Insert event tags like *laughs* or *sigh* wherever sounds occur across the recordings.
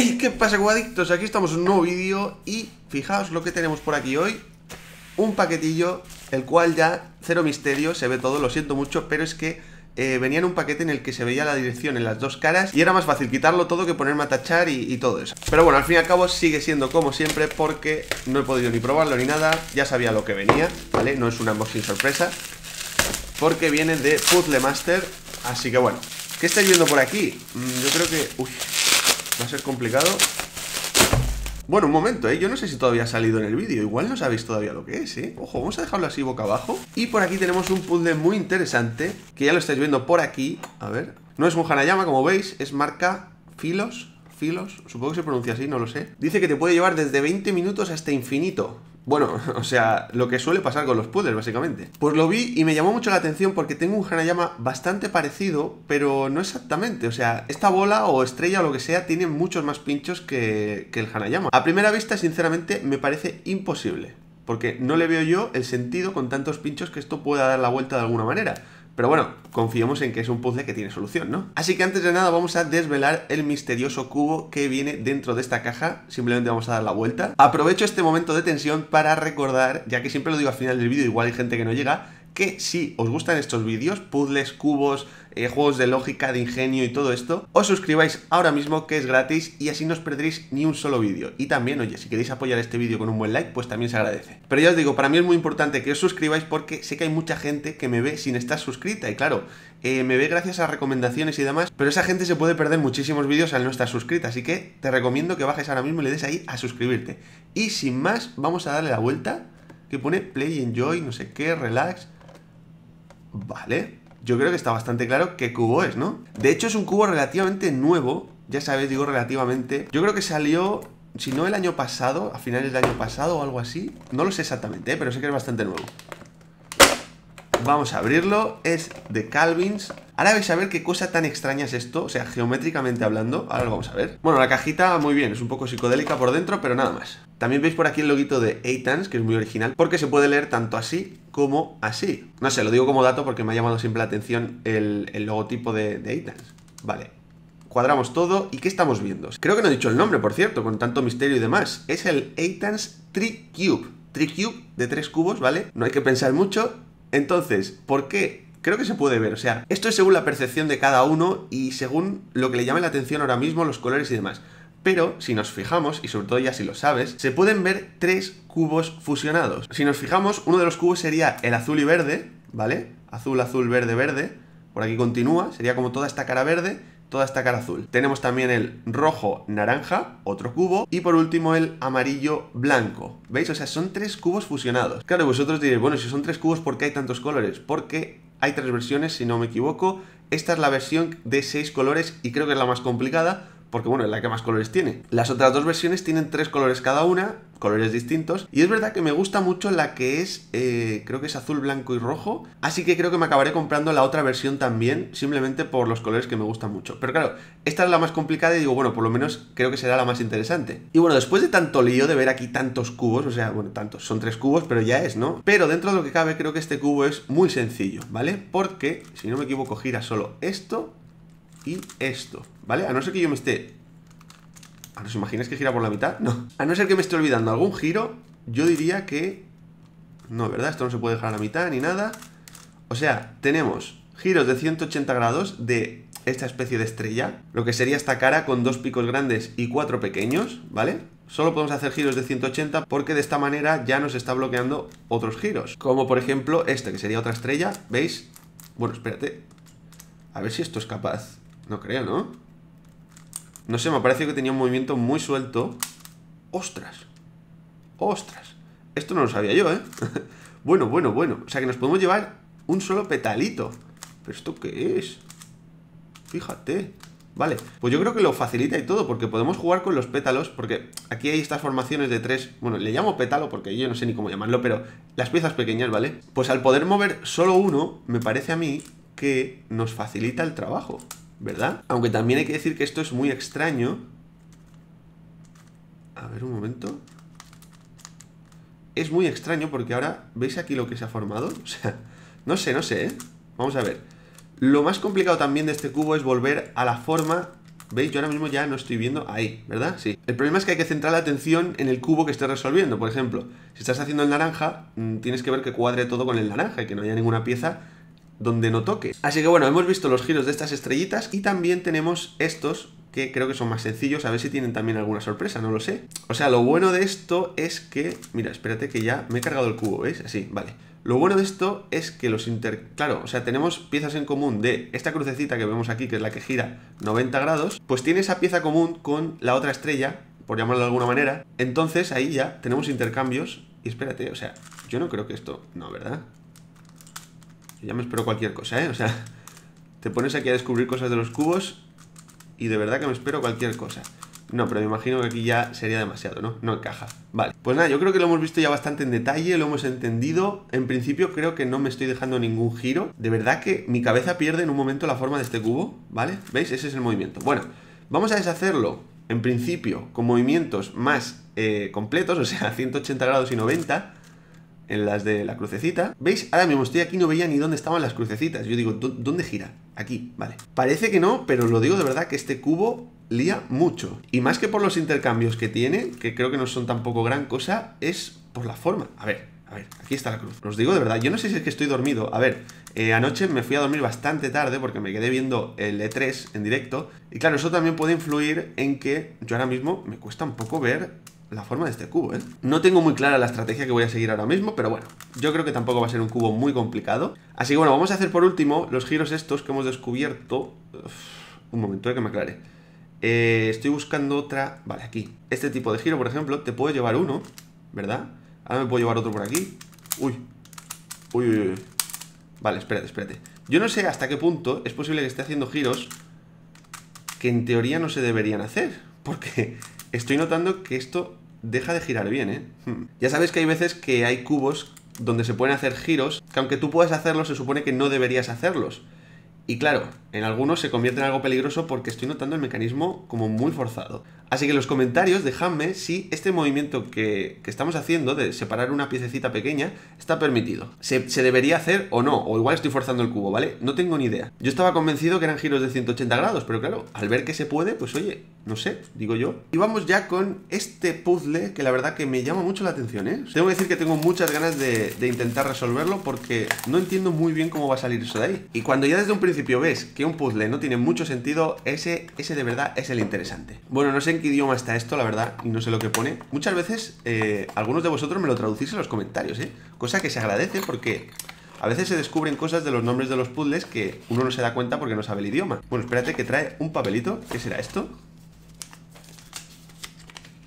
¡Hey! ¿Qué pasa, guadictos? Aquí estamos en un nuevo vídeo y fijaos lo que tenemos por aquí hoy. Un paquetillo, el cual ya, cero misterio, se ve todo, lo siento mucho, pero es que eh, venía en un paquete en el que se veía la dirección en las dos caras y era más fácil quitarlo todo que ponerme a tachar y, todo eso. Pero bueno, al fin y al cabo sigue siendo como siempre porque no he podido ni probarlo ni nada, ya sabía lo que venía, ¿vale? No es una unboxing sorpresa, porque viene de Puzzle Master, así que bueno. ¿Qué estáis viendo por aquí? Mm, yo creo que... Uy, Va a ser complicado. Bueno, un momento, ¿eh? Yo no sé si todavía ha salido en el vídeo. Igual no sabéis todavía lo que es, ¿eh? Ojo, vamos a dejarlo así boca abajo. Y por aquí tenemos un puzzle muy interesante, que ya lo estáis viendo por aquí. A ver. No es un Hanayama, como veis, es marca Filos. Filos, supongo que se pronuncia así, no lo sé. Dice que te puede llevar desde 20 minutos hasta infinito. Bueno, *laughs* o sea, lo que suele pasar con los puzzles, básicamente. Pues lo vi y me llamó mucho la atención porque tengo un Hanayama bastante parecido, pero no exactamente. O sea, esta bola o estrella o lo que sea tiene muchos más pinchos que el Hanayama. A primera vista, sinceramente, me parece imposible. Porque no le veo yo el sentido con tantos pinchos que esto pueda dar la vuelta de alguna manera. Pero bueno, confiemos en que es un puzzle que tiene solución, ¿no? Así que antes de nada vamos a desvelar el misterioso cubo que viene dentro de esta caja. Simplemente vamos a dar la vuelta. Aprovecho este momento de tensión para recordar, ya que siempre lo digo al final del vídeo, igual hay gente que no llega, que si os gustan estos vídeos, puzzles, cubos, eh, juegos de lógica, de ingenio y todo esto, os suscribáis ahora mismo que es gratis y así no os perderéis ni un solo vídeo. Y también, oye, si queréis apoyar este vídeo con un buen like, pues también se agradece. Pero ya os digo, para mí es muy importante que os suscribáis porque sé que hay mucha gente que me ve sin estar suscrita y claro, eh, me ve gracias a recomendaciones y demás, pero esa gente se puede perder muchísimos vídeos al no estar suscrita, así que te recomiendo que bajes ahora mismo y le des ahí a suscribirte. Y sin más, vamos a darle la vuelta que pone play, enjoy, no sé qué, relax Vale, yo creo que está bastante claro qué cubo es, ¿no? De hecho es un cubo relativamente nuevo, ya sabéis, digo relativamente. Yo creo que salió, si no el año pasado, a finales del año pasado o algo así. No lo sé exactamente, ¿eh? pero sé que es bastante nuevo. Vamos a abrirlo. Es de Calvin's. Ahora vais a ver qué cosa tan extraña es esto, o sea, geométricamente hablando. Ahora lo vamos a ver. Bueno, la cajita muy bien, es un poco psicodélica por dentro, pero nada más. También veis por aquí el loguito de Eitans, que es muy original, porque se puede leer tanto así como así. No sé, lo digo como dato porque me ha llamado siempre la atención el, logotipo de, de Vale, cuadramos todo y ¿qué estamos viendo? Creo que no he dicho el nombre, por cierto, con tanto misterio y demás. Es el Cube. Tri Cube, de tres cubos, ¿vale? No hay que pensar mucho entonces, ¿por qué? Creo que se puede ver, o sea, esto es según la percepción de cada uno y según lo que le llame la atención ahora mismo, los colores y demás. Pero si nos fijamos, y sobre todo ya si lo sabes, se pueden ver tres cubos fusionados. Si nos fijamos, uno de los cubos sería el azul y verde, ¿vale? Azul, azul, verde, verde. Por aquí continúa, sería como toda esta cara verde toda esta cara azul. Tenemos también el rojo naranja, otro cubo, y por último el amarillo blanco. ¿Veis? O sea, son tres cubos fusionados. Claro, vosotros diréis, bueno, si son tres cubos, ¿por qué hay tantos colores? Porque hay tres versiones, si no me equivoco. Esta es la versión de seis colores y creo que es la más complicada porque bueno, es la que más colores tiene. Las otras dos versiones tienen tres colores cada una, colores distintos, y es verdad que me gusta mucho la que es, eh, creo que es azul, blanco y rojo, así que creo que me acabaré comprando la otra versión también, simplemente por los colores que me gustan mucho. Pero claro, esta es la más complicada y digo, bueno, por lo menos creo que será la más interesante. Y bueno, después de tanto lío de ver aquí tantos cubos, o sea, bueno, tantos, son tres cubos, pero ya es, ¿no? Pero dentro de lo que cabe, creo que este cubo es muy sencillo, ¿vale? Porque, si no me equivoco, gira solo esto y esto, ¿vale? A no ser que yo me esté... ¿A ¿Os imagináis que gira por la mitad? No. A no ser que me esté olvidando algún giro, yo diría que... No, ¿verdad? Esto no se puede dejar a la mitad ni nada. O sea, tenemos giros de 180 grados de esta especie de estrella, lo que sería esta cara con dos picos grandes y cuatro pequeños, ¿vale? Solo podemos hacer giros de 180 porque de esta manera ya nos está bloqueando otros giros. Como por ejemplo este, que sería otra estrella, ¿veis? Bueno, espérate. A ver si esto es capaz. No creo, ¿no? No sé, me parece que tenía un movimiento muy suelto. ¡Ostras! ¡Ostras! Esto no lo sabía yo, ¿eh? *laughs* bueno, bueno, bueno. O sea que nos podemos llevar un solo petalito. ¿Pero esto qué es? Fíjate. Vale, pues yo creo que lo facilita y todo, porque podemos jugar con los pétalos, porque aquí hay estas formaciones de tres, bueno, le llamo pétalo porque yo no sé ni cómo llamarlo, pero las piezas pequeñas, ¿vale? Pues al poder mover solo uno, me parece a mí que nos facilita el trabajo. ¿Verdad? Aunque también hay que decir que esto es muy extraño. A ver, un momento. Es muy extraño porque ahora, ¿veis aquí lo que se ha formado? *laughs* O sea, no sé, no sé, ¿eh? Vamos a ver. Lo más complicado también de este cubo es volver a la forma ¿Veis? Yo ahora mismo ya no estoy viendo ahí, ¿verdad? Sí. El problema es que hay que centrar la atención en el cubo que estés resolviendo. Por ejemplo, si estás haciendo el naranja, mm, tienes que ver que cuadre todo con el naranja y que no haya ninguna pieza donde no toque. Así que bueno, hemos visto los giros de estas estrellitas y también tenemos estos que creo que son más sencillos, a ver si tienen también alguna sorpresa, no lo sé. O sea, lo bueno de esto es que... Mira, espérate que ya me he cargado el cubo, ¿veis? Así, vale. Lo bueno de esto es que los inter... Claro, o sea, tenemos piezas en común de esta crucecita que vemos aquí, que es la que gira 90 grados, pues tiene esa pieza común con la otra estrella, por llamarlo de alguna manera. Entonces ahí ya tenemos intercambios. Y espérate, o sea, yo no creo que esto... No, ¿verdad? Ya me espero cualquier cosa, ¿eh? O sea, te pones aquí a descubrir cosas de los cubos y de verdad que me espero cualquier cosa. No, pero me imagino que aquí ya sería demasiado, ¿no? No encaja. Vale. Pues nada, yo creo que lo hemos visto ya bastante en detalle, lo hemos entendido. En principio creo que no me estoy dejando ningún giro. De verdad que mi cabeza pierde en un momento la forma de este cubo, ¿vale? ¿Veis? Ese es el movimiento. Bueno, vamos a deshacerlo, en principio, con movimientos más eh, completos, o sea, 180 *laughs* grados y 90 en las de la crucecita. ¿Veis? Ahora mismo estoy aquí no veía ni dónde estaban las crucecitas. Yo digo, ¿dónde gira? Aquí, vale. Parece que no, pero lo digo de verdad que este cubo lía mucho. Y más que por los intercambios que tiene, que creo que no son tampoco gran cosa, es por la forma. A ver, a ver, aquí está la cruz. Os digo de verdad, yo no sé si es que estoy dormido. A ver, eh, anoche me fui a dormir bastante tarde porque me quedé viendo el E3 en directo. Y claro, eso también puede influir en que yo ahora mismo me cuesta un poco ver la forma de este cubo, ¿eh? No tengo muy clara la estrategia que voy a seguir ahora mismo, pero bueno, yo creo que tampoco va a ser un cubo muy complicado. Así que bueno, vamos a hacer por último los giros estos que hemos descubierto... un momento, de eh, que me aclare. Eh, estoy buscando otra... Vale, aquí. Este tipo de giro, por ejemplo, te puedo llevar uno, ¿verdad? Ahora me puedo llevar otro por aquí. Uy. Uy, uy, uy. Vale, espérate, espérate. Yo no sé hasta qué punto es posible que esté haciendo giros que en teoría no se deberían hacer. Porque estoy notando que esto deja de girar bien, ¿eh? Hmm. Ya sabes que hay veces que hay cubos donde se pueden hacer giros, que aunque tú puedas hacerlos, se supone que no deberías hacerlos. Y claro, en algunos se convierte en algo peligroso porque estoy notando el mecanismo como muy forzado. Así que en los comentarios dejadme si este movimiento que, estamos haciendo de separar una piececita pequeña está permitido. Se, debería hacer o no, o igual estoy forzando el cubo, ¿vale? No tengo ni idea. Yo estaba convencido que eran giros de 180 grados, pero claro, al ver que se puede, pues oye, no sé, digo yo. Y vamos ya con este puzzle que la verdad que me llama mucho la atención, ¿eh? Tengo que decir que tengo muchas ganas de, intentar resolverlo porque no entiendo muy bien cómo va a salir eso de ahí. Y cuando ya desde un principio ves que un puzzle no tiene mucho sentido, ese, ese de verdad es el interesante. Bueno, no sé qué idioma está esto, la verdad, y no sé lo que pone. Muchas veces, eh, algunos de vosotros me lo traducís en los comentarios, ¿eh? Cosa que se agradece porque a veces se descubren cosas de los nombres de los puzzles que uno no se da cuenta porque no sabe el idioma. Bueno, espérate que trae un papelito. ¿Qué será esto?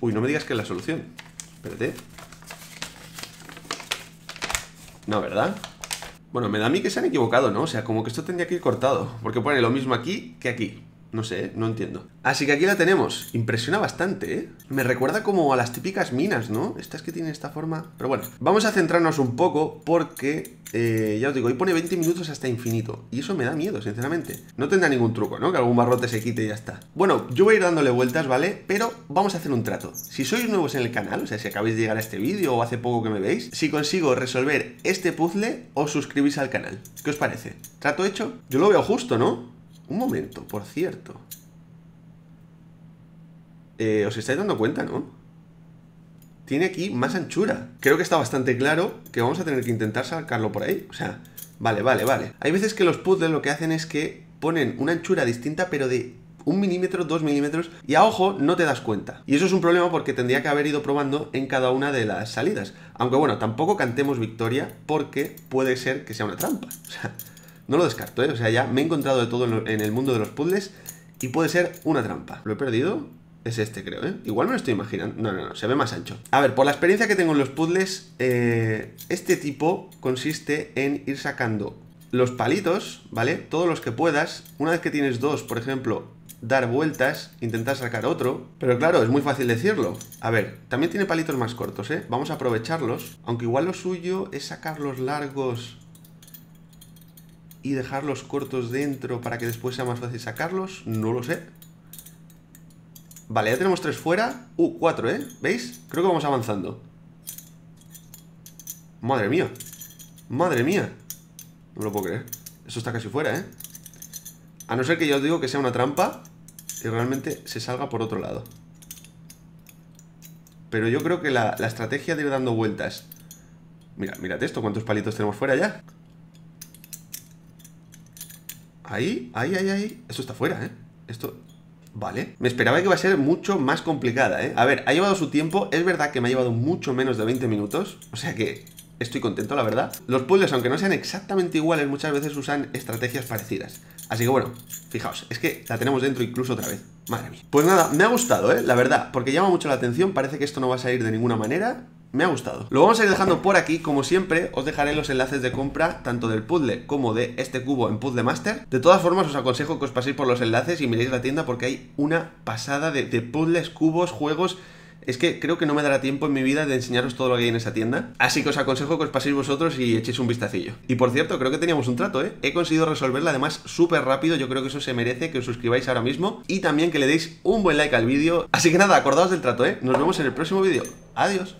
Uy, no me digas que es la solución. Espérate. No, ¿verdad? Bueno, me da a mí que se han equivocado, ¿no? O sea, como que esto tendría que ir cortado, porque pone lo mismo aquí que aquí. No sé, no entiendo. Así que aquí la tenemos. Impresiona bastante, ¿eh? Me recuerda como a las típicas minas, ¿no? Estas que tienen esta forma. Pero bueno, vamos a centrarnos un poco porque, eh, ya os digo, hoy pone 20 minutos hasta infinito. Y eso me da miedo, sinceramente. No tendrá ningún truco, ¿no? Que algún barrote se quite y ya está. Bueno, yo voy a ir dándole vueltas, ¿vale? Pero vamos a hacer un trato. Si sois nuevos en el canal, o sea, si acabáis de llegar a este vídeo o hace poco que me veis, si consigo resolver este puzzle, os suscribís al canal. ¿Qué os parece? ¿Trato hecho? Yo lo veo justo, ¿no? Un momento, por cierto. Eh, ¿Os estáis dando cuenta, no? Tiene aquí más anchura. Creo que está bastante claro que vamos a tener que intentar sacarlo por ahí. O sea, vale, vale, vale. Hay veces que los puzzles lo que hacen es que ponen una anchura distinta, pero de un milímetro, dos milímetros, y a ojo no te das cuenta. Y eso es un problema porque tendría que haber ido probando en cada una de las salidas. Aunque bueno, tampoco cantemos victoria porque puede ser que sea una trampa. O sea, no lo descarto, ¿eh? O sea, ya me he encontrado de todo en el mundo de los puzzles y puede ser una trampa. ¿Lo he perdido? Es este, creo, ¿eh? Igual me lo estoy imaginando. No, no, no, se ve más ancho. A ver, por la experiencia que tengo en los puzzles, eh, este tipo consiste en ir sacando los palitos, ¿vale? Todos los que puedas. Una vez que tienes dos, por ejemplo, dar vueltas, intentar sacar otro. Pero claro, es muy fácil decirlo. A ver, también tiene palitos más cortos, ¿eh? Vamos a aprovecharlos. Aunque igual lo suyo es sacar los largos y dejarlos cortos dentro para que después sea más fácil sacarlos, no lo sé. Vale, ya tenemos tres fuera. Uh, cuatro, ¿eh? ¿Veis? Creo que vamos avanzando. Madre mía. Madre mía. No lo puedo creer. Eso está casi fuera, ¿eh? A no ser que yo os digo que sea una trampa y realmente se salga por otro lado. Pero yo creo que la, la estrategia de ir dando vueltas... Mira, mirad esto, ¿cuántos palitos tenemos fuera ya? Ahí, ahí, ahí, ahí. Esto está fuera, ¿eh? Esto... Vale. Me esperaba que iba a ser mucho más complicada, ¿eh? A ver, ha llevado su tiempo. Es verdad que me ha llevado mucho menos de 20 minutos. O sea que estoy contento, la verdad. Los puzzles, aunque no sean exactamente iguales, muchas veces usan estrategias parecidas. Así que bueno, fijaos, es que la tenemos dentro incluso otra vez. Madre mía. Pues nada, me ha gustado, ¿eh? La verdad, porque llama mucho la atención, parece que esto no va a salir de ninguna manera me ha gustado. Lo vamos a ir dejando por aquí, como siempre, os dejaré los enlaces de compra tanto del puzzle como de este cubo en Puzzle Master. De todas formas, os aconsejo que os paséis por los enlaces y miréis la tienda porque hay una pasada de, puzzles, cubos, juegos... Es que creo que no me dará tiempo en mi vida de enseñaros todo lo que hay en esa tienda. Así que os aconsejo que os paséis vosotros y echéis un vistacillo. Y por cierto, creo que teníamos un trato, ¿eh? He conseguido resolverla además súper rápido. Yo creo que eso se merece que os suscribáis ahora mismo. Y también que le deis un buen like al vídeo. Así que nada, acordaos del trato, ¿eh? Nos vemos en el próximo vídeo. Adiós.